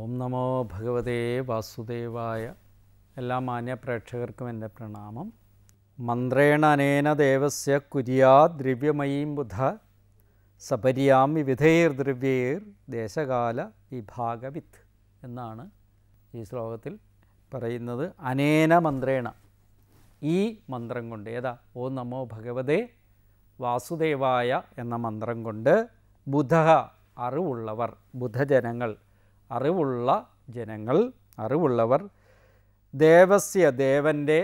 ഓം നമോ ഭഗവതേ വാസുദേവായ എല്ലാ മാന്യപ്രേക്ഷകർക്കും എൻ്റെ പ്രണാമം മന്ത്രേണ അനേന ദേവസ്യ കുര്യാ ദ്രവ്യമയീം ബുധ സപര്യാം വിവിധൈർ ദ്രവ്യൈർ ദേശകാല വിഭാഗവിത്ത് എന്നാണ് ഈ ശ്ലോകത്തിൽ പറയുന്നത് അനേന മന്ത്രേണ ഈ മന്ത്രം കൊണ്ട് ഏതാ ഓ നമോ ഭഗവതേ വാസുദേവായ എന്ന മന്ത്രം കൊണ്ട് ബുധ അറിവുള്ളവർ ബുധജനങ്ങൾ അറിവുള്ള ജനങ്ങൾ അറിവുള്ളവർ ദേവസ്യ ദേവൻ്റെ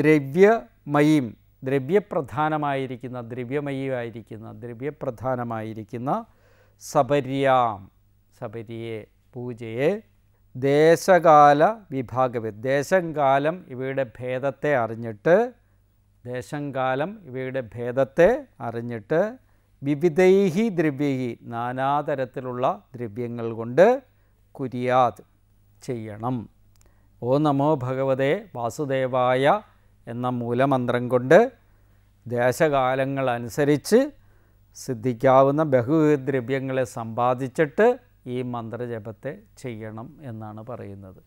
ദ്രവ്യമയീം ദ്രവ്യപ്രധാനമായിരിക്കുന്ന ദ്രവ്യമയിയായിരിക്കുന്ന ദ്രവ്യപ്രധാനമായിരിക്കുന്ന സബര്യാം സബരിയെ പൂജയെ ദേശകാല വിഭാഗവി ദേശം കാലം ഇവയുടെ ഭേദത്തെ അറിഞ്ഞിട്ട് ദേശം കാലം ഇവയുടെ ഭേദത്തെ അറിഞ്ഞിട്ട് വിവിധൈഹി ദ്രവ്യഹി നാനാതരത്തിലുള്ള ദ്രവ്യങ്ങൾ കൊണ്ട് കുര്യാത് ചെയ്യണം ഓ നമോ ഭഗവതേ വാസുദേവായ എന്ന മൂലമന്ത്രം കൊണ്ട് ദേശകാലങ്ങളനുസരിച്ച് സിദ്ധിക്കാവുന്ന ബഹുദ്രവ്യങ്ങളെ സമ്പാദിച്ചിട്ട് ഈ മന്ത്രജപത്തെ ചെയ്യണം എന്നാണ് പറയുന്നത്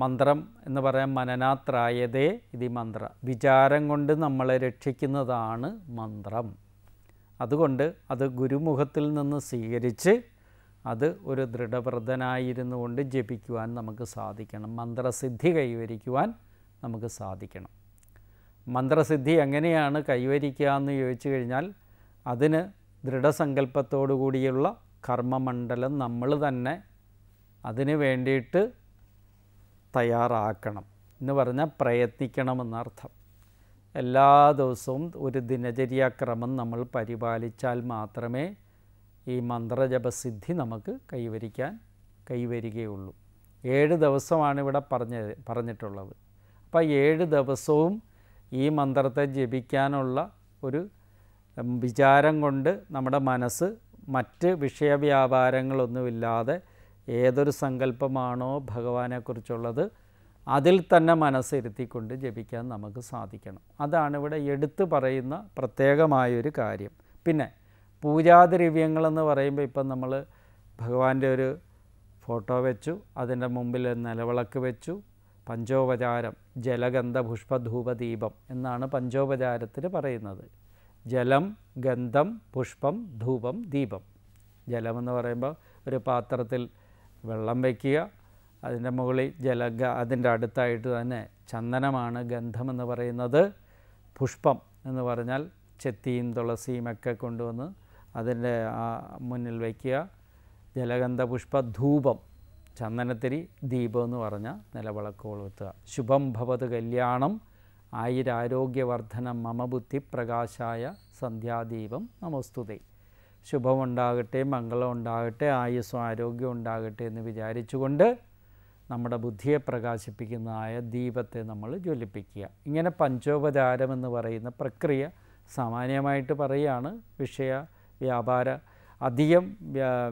മന്ത്രം എന്ന് പറയാൻ മനനാത്രായതേ ഇതി മന്ത്ര വിചാരം കൊണ്ട് നമ്മളെ രക്ഷിക്കുന്നതാണ് മന്ത്രം അതുകൊണ്ട് അത് ഗുരുമുഖത്തിൽ നിന്ന് സ്വീകരിച്ച് അത് ഒരു ദൃഢവ്രതനായിരുന്നു കൊണ്ട് ജപിക്കുവാൻ നമുക്ക് സാധിക്കണം മന്ത്രസിദ്ധി കൈവരിക്കുവാൻ നമുക്ക് സാധിക്കണം മന്ത്രസിദ്ധി എങ്ങനെയാണ് കൈവരിക്കുക എന്ന് ചോദിച്ചു കഴിഞ്ഞാൽ അതിന് ദൃഢസങ്കല്പത്തോടു കൂടിയുള്ള കർമ്മമണ്ഡലം നമ്മൾ തന്നെ അതിന് വേണ്ടിയിട്ട് തയ്യാറാക്കണം എന്ന് പറഞ്ഞാൽ പ്രയത്നിക്കണമെന്നർത്ഥം എല്ലാ ദിവസവും ഒരു ദിനചര്യാക്രമം നമ്മൾ പരിപാലിച്ചാൽ മാത്രമേ ഈ മന്ത്രജപസിദ്ധി നമുക്ക് കൈവരിക്കാൻ കൈവരികയുള്ളൂ ഏഴ് ദിവസമാണ് ഇവിടെ പറഞ്ഞ പറഞ്ഞിട്ടുള്ളത് അപ്പോൾ ഏഴ് ദിവസവും ഈ മന്ത്രത്തെ ജപിക്കാനുള്ള ഒരു വിചാരം കൊണ്ട് നമ്മുടെ മനസ്സ് മറ്റ് വിഷയവ്യാപാരങ്ങളൊന്നുമില്ലാതെ ഏതൊരു സങ്കല്പമാണോ ഭഗവാനെക്കുറിച്ചുള്ളത് അതിൽ തന്നെ മനസ്സിരുത്തിക്കൊണ്ട് ജപിക്കാൻ നമുക്ക് സാധിക്കണം അതാണ് ഇവിടെ എടുത്തു പറയുന്ന പ്രത്യേകമായൊരു കാര്യം പിന്നെ പൂജാദ്രവ്യങ്ങളെന്ന് പറയുമ്പോൾ ഇപ്പം നമ്മൾ ഭഗവാൻ്റെ ഒരു ഫോട്ടോ വെച്ചു അതിൻ്റെ മുമ്പിൽ നിലവിളക്ക് വെച്ചു പഞ്ചോപചാരം ജലഗന്ധ ദീപം എന്നാണ് പഞ്ചോപചാരത്തിൽ പറയുന്നത് ജലം ഗന്ധം പുഷ്പം ധൂപം ദീപം ജലമെന്ന് പറയുമ്പോൾ ഒരു പാത്രത്തിൽ വെള്ളം വയ്ക്കുക അതിൻ്റെ മുകളിൽ ജലഗ അതിൻ്റെ അടുത്തായിട്ട് തന്നെ ചന്ദനമാണ് ഗന്ധമെന്ന് പറയുന്നത് പുഷ്പം എന്ന് പറഞ്ഞാൽ ചെത്തിയും തുളസിയും ഒക്കെ കൊണ്ടുവന്ന് അതിൻ്റെ ആ മുന്നിൽ വയ്ക്കുക ജലഗന്ധ പുഷ്പ ധൂപം ചന്ദനത്തിരി ദീപം എന്ന് പറഞ്ഞ നിലവിളക്ക് കൊളുത്തുക ശുഭം ഭവത് കല്യാണം ആയിരാരോഗ്യവർദ്ധന മമബുദ്ധി ബുദ്ധി പ്രകാശായ സന്ധ്യാദീപം നമസ്തുതേ ശുഭമുണ്ടാകട്ടെ മംഗളം ഉണ്ടാകട്ടെ ആയുസ്സും ആരോഗ്യം ഉണ്ടാകട്ടെ എന്ന് വിചാരിച്ചുകൊണ്ട് നമ്മുടെ ബുദ്ധിയെ പ്രകാശിപ്പിക്കുന്നതായ ദീപത്തെ നമ്മൾ ജ്വലിപ്പിക്കുക ഇങ്ങനെ പഞ്ചോപചാരം എന്ന് പറയുന്ന പ്രക്രിയ സാമാന്യമായിട്ട് പറയുകയാണ് വിഷയ വ്യാപാര അധികം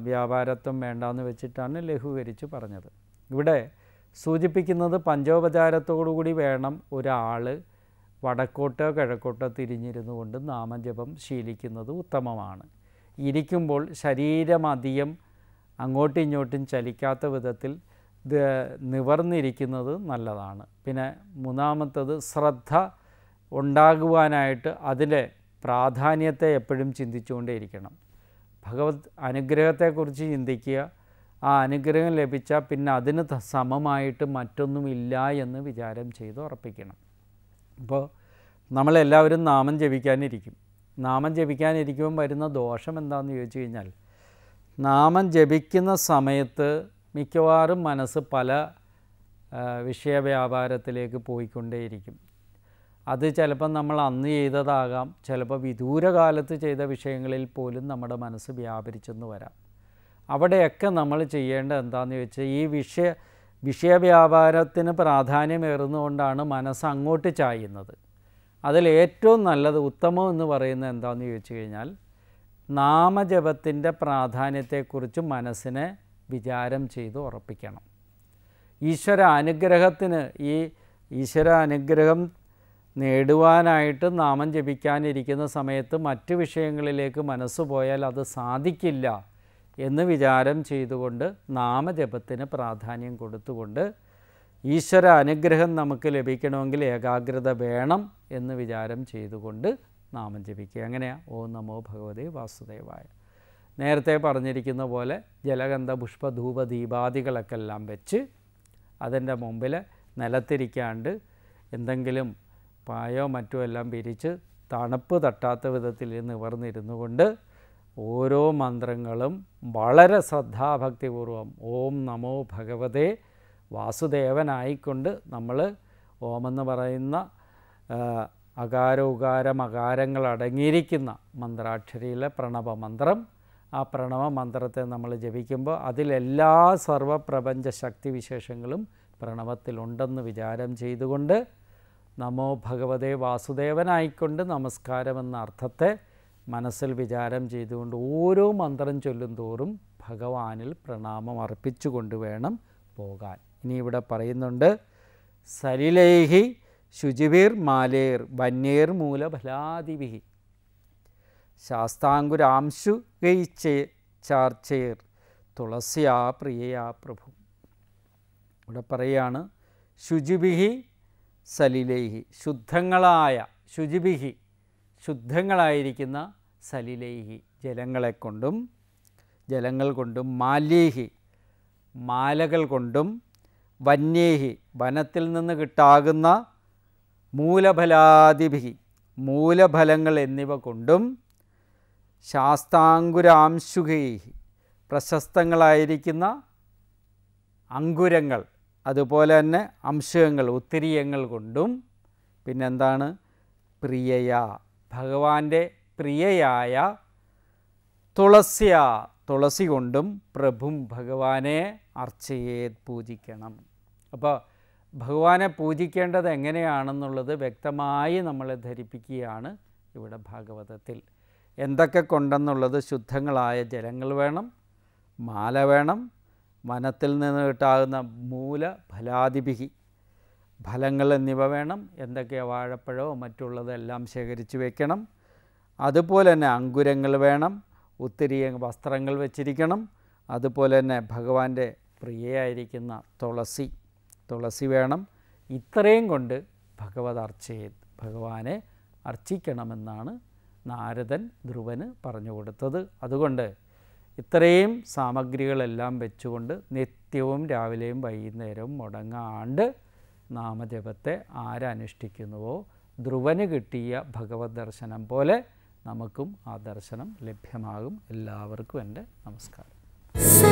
വ്യാപാരത്വം വേണ്ടാന്ന് വെച്ചിട്ടാണ് ലഘൂകരിച്ച് പറഞ്ഞത് ഇവിടെ സൂചിപ്പിക്കുന്നത് പഞ്ചോപചാരത്തോടുകൂടി വേണം ഒരാൾ വടക്കോട്ടോ കിഴക്കോട്ടോ തിരിഞ്ഞിരുന്നു കൊണ്ട് നാമജപം ശീലിക്കുന്നത് ഉത്തമമാണ് ഇരിക്കുമ്പോൾ ശരീരമധികം അങ്ങോട്ടും ഇങ്ങോട്ടും ചലിക്കാത്ത വിധത്തിൽ നിവർന്നിരിക്കുന്നത് നല്ലതാണ് പിന്നെ മൂന്നാമത്തത് ശ്രദ്ധ ഉണ്ടാകുവാനായിട്ട് അതിലെ പ്രാധാന്യത്തെ എപ്പോഴും ചിന്തിച്ചുകൊണ്ടേയിരിക്കണം ഭഗവത് അനുഗ്രഹത്തെക്കുറിച്ച് ചിന്തിക്കുക ആ അനുഗ്രഹം ലഭിച്ചാൽ പിന്നെ അതിന് സമമായിട്ട് മറ്റൊന്നുമില്ല എന്ന് വിചാരം ചെയ്ത് ഉറപ്പിക്കണം അപ്പോൾ നമ്മളെല്ലാവരും നാമം ജപിക്കാനിരിക്കും നാമം ജപിക്കാനിരിക്കുമ്പോൾ വരുന്ന ദോഷം എന്താണെന്ന് ചോദിച്ചു കഴിഞ്ഞാൽ നാമം ജപിക്കുന്ന സമയത്ത് മിക്കവാറും മനസ്സ് പല വിഷയവ്യാപാരത്തിലേക്ക് പോയിക്കൊണ്ടേയിരിക്കും അത് ചിലപ്പം നമ്മൾ അന്ന് ചെയ്തതാകാം ചിലപ്പോൾ വിദൂരകാലത്ത് ചെയ്ത വിഷയങ്ങളിൽ പോലും നമ്മുടെ മനസ്സ് വ്യാപരിച്ചെന്ന് വരാം അവിടെയൊക്കെ നമ്മൾ ചെയ്യേണ്ടത് എന്താണെന്ന് ചോദിച്ചാൽ ഈ വിഷയ വിഷയവ്യാപാരത്തിന് പ്രാധാന്യമേറുന്നതുകൊണ്ടാണ് മനസ്സ് അങ്ങോട്ട് ചായുന്നത് അതിൽ ഏറ്റവും നല്ലത് ഉത്തമം എന്ന് പറയുന്നത് എന്താണെന്ന് ചോദിച്ചു കഴിഞ്ഞാൽ നാമജപത്തിൻ്റെ പ്രാധാന്യത്തെക്കുറിച്ച് മനസ്സിനെ വിചാരം ചെയ്ത് ഉറപ്പിക്കണം ഈശ്വര അനുഗ്രഹത്തിന് ഈ ഈശ്വര അനുഗ്രഹം നേടുവാനായിട്ട് നാമം ജപിക്കാനിരിക്കുന്ന സമയത്ത് മറ്റു വിഷയങ്ങളിലേക്ക് മനസ്സ് പോയാൽ അത് സാധിക്കില്ല എന്ന് വിചാരം ചെയ്തുകൊണ്ട് നാമജപത്തിന് പ്രാധാന്യം കൊടുത്തുകൊണ്ട് ഈശ്വര അനുഗ്രഹം നമുക്ക് ലഭിക്കണമെങ്കിൽ ഏകാഗ്രത വേണം എന്ന് വിചാരം ചെയ്തുകൊണ്ട് നാമം ജപിക്കുക അങ്ങനെ ഓ നമോ ഭഗവതി വാസുദേവായ നേരത്തെ പറഞ്ഞിരിക്കുന്ന പോലെ ജലഗന്ധ പുഷ്പ ധൂപ ദീപാദികളൊക്കെ എല്ലാം വെച്ച് അതിൻ്റെ മുമ്പിൽ നിലത്തിരിക്കാണ്ട് എന്തെങ്കിലും പായോ മറ്റോ എല്ലാം പിരിച്ച് തണുപ്പ് തട്ടാത്ത വിധത്തിൽ നിവർന്നിരുന്നു കൊണ്ട് ഓരോ മന്ത്രങ്ങളും വളരെ ശ്രദ്ധാഭക്തിപൂർവം ഓം നമോ ഭഗവതേ വാസുദേവനായിക്കൊണ്ട് നമ്മൾ ഓമെന്ന് പറയുന്ന അകാര ഉകാരം അകാരങ്ങൾ അടങ്ങിയിരിക്കുന്ന മന്ത്രാക്ഷരിയിലെ പ്രണവമന്ത്രം ആ പ്രണവ മന്ത്രത്തെ നമ്മൾ ജപിക്കുമ്പോൾ അതിലെല്ലാ സർവപ്രപഞ്ച ശക്തിവിശേഷങ്ങളും പ്രണവത്തിലുണ്ടെന്ന് വിചാരം ചെയ്തുകൊണ്ട് നമോ ഭഗവതേ വാസുദേവനായിക്കൊണ്ട് നമസ്കാരം എന്ന അർത്ഥത്തെ മനസ്സിൽ വിചാരം ചെയ്തുകൊണ്ട് ഓരോ മന്ത്രം ചൊല്ലും തോറും ഭഗവാനിൽ പ്രണാമം അർപ്പിച്ചുകൊണ്ട് വേണം പോകാൻ ഇനി ഇവിടെ പറയുന്നുണ്ട് സലിലേഹി ശുചിവീർ മാലേർ വന്യേർ മൂലഫലാദിവിഹി ശാസ്താംഗുരാംശു ഗയിച്ചേ ചാർച്ചേർ തുളസിയാ പ്രിയയാ പ്രഭു ഇവിടെ പറയുകയാണ് ശുചിവിഹി സലിലേഹി ശുദ്ധങ്ങളായ ശുചിബിഹി ശുദ്ധങ്ങളായിരിക്കുന്ന സലിലേഹി ജലങ്ങളെ കൊണ്ടും ജലങ്ങൾ കൊണ്ടും മാലേഹി മാലകൾ കൊണ്ടും വന്യേഹി വനത്തിൽ നിന്ന് കിട്ടാകുന്ന മൂലഫലാദിഭി മൂലഫലങ്ങൾ എന്നിവ കൊണ്ടും ശാസ്താങ്കുരാംശുഖി പ്രശസ്തങ്ങളായിരിക്കുന്ന അങ്കുരങ്ങൾ അതുപോലെ തന്നെ അംശങ്ങൾ ഉത്തിരിയങ്ങൾ കൊണ്ടും പിന്നെന്താണ് പ്രിയയ ഭഗവാന്റെ പ്രിയയായ തുളസ്യ തുളസി കൊണ്ടും പ്രഭും ഭഗവാനെ അർച്ചയേത് പൂജിക്കണം അപ്പോൾ ഭഗവാനെ പൂജിക്കേണ്ടത് എങ്ങനെയാണെന്നുള്ളത് വ്യക്തമായി നമ്മളെ ധരിപ്പിക്കുകയാണ് ഇവിടെ ഭാഗവതത്തിൽ എന്തൊക്കെ കൊണ്ടെന്നുള്ളത് ശുദ്ധങ്ങളായ ജലങ്ങൾ വേണം മാല വേണം വനത്തിൽ നിന്ന് കിട്ടാകുന്ന മൂല ഫലാതിപിഹി ഫലങ്ങൾ എന്നിവ വേണം എന്തൊക്കെ വാഴപ്പഴമോ മറ്റുള്ളതെല്ലാം ശേഖരിച്ച് വയ്ക്കണം അതുപോലെ തന്നെ അങ്കുരങ്ങൾ വേണം ഒത്തിരി വസ്ത്രങ്ങൾ വെച്ചിരിക്കണം അതുപോലെ തന്നെ ഭഗവാൻ്റെ പ്രിയയായിരിക്കുന്ന തുളസി തുളസി വേണം ഇത്രയും കൊണ്ട് ഭഗവത് അർച്ചയെ ഭഗവാനെ അർച്ചിക്കണമെന്നാണ് നാരദൻ ധ്രുവന് പറഞ്ഞു കൊടുത്തത് അതുകൊണ്ട് ഇത്രയും സാമഗ്രികളെല്ലാം വെച്ചുകൊണ്ട് നിത്യവും രാവിലെയും വൈകുന്നേരവും മുടങ്ങാണ്ട് നാമജപത്തെ ആരനുഷ്ഠിക്കുന്നുവോ ധ്രുവന് കിട്ടിയ ഭഗവത് ദർശനം പോലെ നമുക്കും ആ ദർശനം ലഭ്യമാകും എല്ലാവർക്കും എൻ്റെ നമസ്കാരം